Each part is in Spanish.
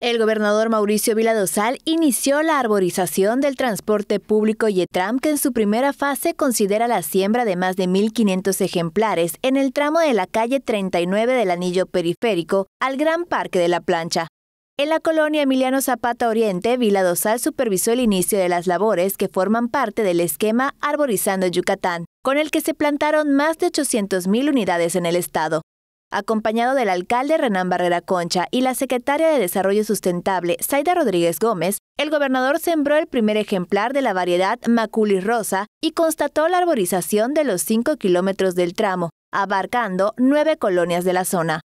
El gobernador Mauricio Vila Dosal inició la arborización del transporte público Yetram, que en su primera fase considera la siembra de más de 1.500 ejemplares en el tramo de la calle 39 del anillo periférico al Gran Parque de la Plancha. En la colonia Emiliano Zapata Oriente, Vila Dosal supervisó el inicio de las labores que forman parte del esquema Arborizando Yucatán, con el que se plantaron más de 800.000 unidades en el estado acompañado del alcalde Renán Barrera Concha y la secretaria de Desarrollo Sustentable, Zaida Rodríguez Gómez, el gobernador sembró el primer ejemplar de la variedad Maculis Rosa y constató la arborización de los 5 kilómetros del tramo, abarcando nueve colonias de la zona.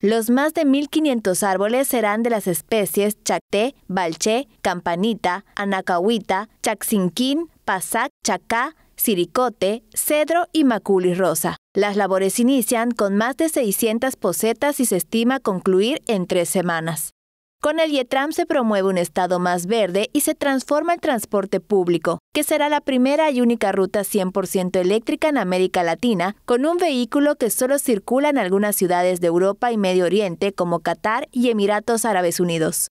Los más de 1.500 árboles serán de las especies chacté, balché, campanita, anacahuita, chaxinquín, pasac, chacá, siricote, cedro y maculis rosa. Las labores inician con más de 600 posetas y se estima concluir en tres semanas. Con el Yetram se promueve un estado más verde y se transforma el transporte público, que será la primera y única ruta 100% eléctrica en América Latina, con un vehículo que solo circula en algunas ciudades de Europa y Medio Oriente como Qatar y Emiratos Árabes Unidos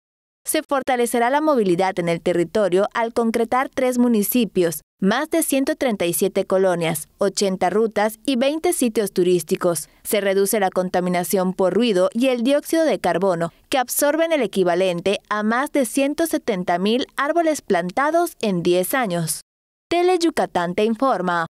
se fortalecerá la movilidad en el territorio al concretar tres municipios, más de 137 colonias, 80 rutas y 20 sitios turísticos. Se reduce la contaminación por ruido y el dióxido de carbono, que absorben el equivalente a más de 170.000 árboles plantados en 10 años. Tele Yucatán te informa.